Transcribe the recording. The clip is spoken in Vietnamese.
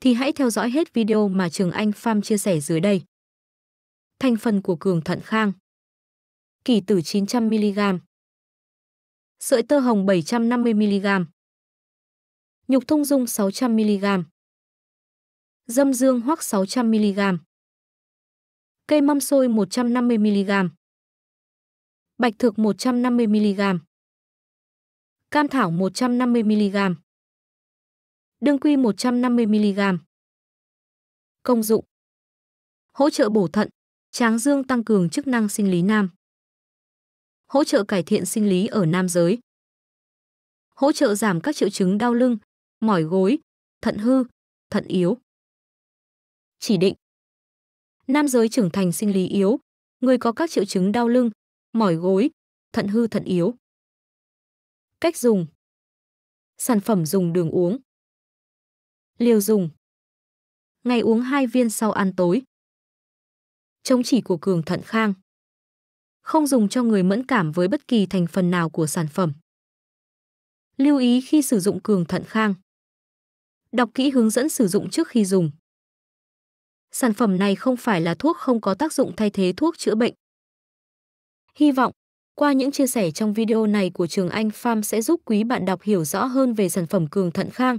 thì hãy theo dõi hết video mà Trường Anh Pham chia sẻ dưới đây. Thành phần của cường thận khang Kỳ tử 900mg Sợi tơ hồng 750mg Nhục thông dung 600mg Dâm dương hoắc 600mg Cây mâm xôi 150mg Bạch thực 150mg Cam thảo 150mg đương quy 150mg. Công dụng Hỗ trợ bổ thận, tráng dương tăng cường chức năng sinh lý nam. Hỗ trợ cải thiện sinh lý ở nam giới. Hỗ trợ giảm các triệu chứng đau lưng, mỏi gối, thận hư, thận yếu. Chỉ định Nam giới trưởng thành sinh lý yếu, người có các triệu chứng đau lưng, mỏi gối, thận hư thận yếu. Cách dùng Sản phẩm dùng đường uống liều dùng. Ngày uống hai viên sau ăn tối. Chống chỉ của cường thận khang. Không dùng cho người mẫn cảm với bất kỳ thành phần nào của sản phẩm. Lưu ý khi sử dụng cường thận khang. Đọc kỹ hướng dẫn sử dụng trước khi dùng. Sản phẩm này không phải là thuốc không có tác dụng thay thế thuốc chữa bệnh. Hy vọng, qua những chia sẻ trong video này của Trường Anh Farm sẽ giúp quý bạn đọc hiểu rõ hơn về sản phẩm cường thận khang,